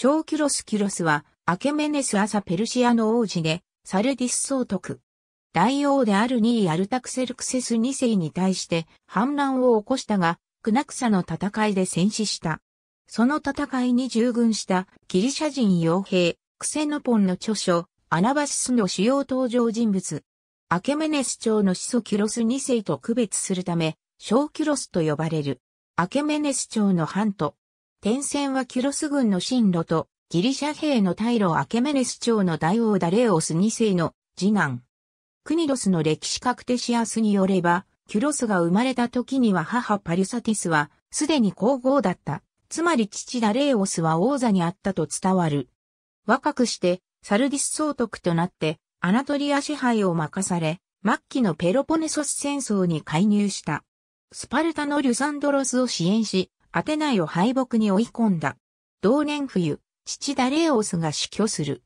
小キュロスキュロスは、アケメネス朝ペルシアの王子で、サルディス総督。大王であるニー・アルタクセルクセス2世に対して反乱を起こしたが、クナクサの戦いで戦死した。その戦いに従軍したギリシャ人傭兵、クセノポンの著書、アナバシスの主要登場人物。アケメネス朝の始祖キュロス2世と区別するため、小キュロスと呼ばれる。アケメネス朝の藩と点線はキュロス軍の進路と、ギリシャ兵の大路アケメネス朝の大王ダレオス2世の次男。クニロスの歴史カクテシアスによれば、キュロスが生まれた時には母パリュサティスは、すでに皇后だった。つまり父ダレオスは王座にあったと伝わる。若くして、サルディス総督となって、アナトリア支配を任され、末期のペロポネソス戦争に介入した。スパルタのリュサンドロスを支援し、アテナイを敗北に追い込んだ。同年冬、父ダレオスが死去する。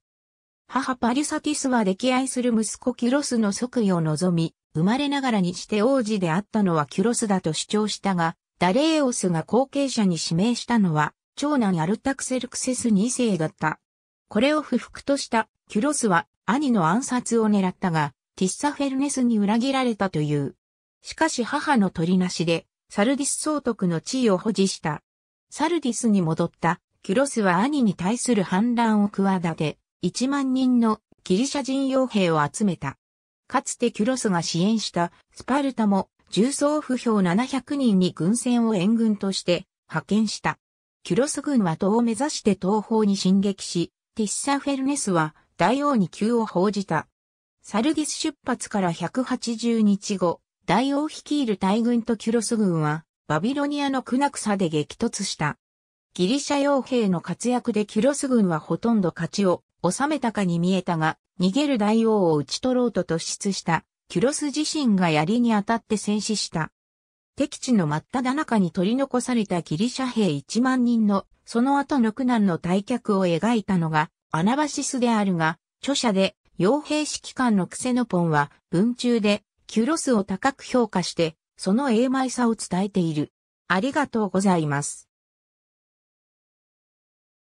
母パリュサティスは溺愛する息子キュロスの即位を望み、生まれながらにして王子であったのはキュロスだと主張したが、ダレーオスが後継者に指名したのは、長男アルタクセルクセス2世だった。これを不服としたキュロスは兄の暗殺を狙ったが、ティッサフェルネスに裏切られたという。しかし母の取りなしで、サルディス総督の地位を保持した。サルディスに戻ったキュロスは兄に対する反乱を企て、1万人のギリシャ人傭兵を集めた。かつてキュロスが支援したスパルタも重装不評700人に軍船を援軍として派遣した。キュロス軍は党を目指して東方に進撃し、ティッサフェルネスは大王に急を報じた。サルディス出発から180日後、大王率いる大軍とキュロス軍は、バビロニアのクナクサで激突した。ギリシャ傭兵の活躍でキュロス軍はほとんど勝ちを収めたかに見えたが、逃げる大王を討ち取ろうと突出した、キュロス自身が槍に当たって戦死した。敵地の真っ只中に取り残されたギリシャ兵1万人の、その後の苦難の退却を描いたのが、アナバシスであるが、著者で、傭兵指揮官のクセノポンは、文中で、キュロスを高く評価して、その栄昧さを伝えている。ありがとうございます。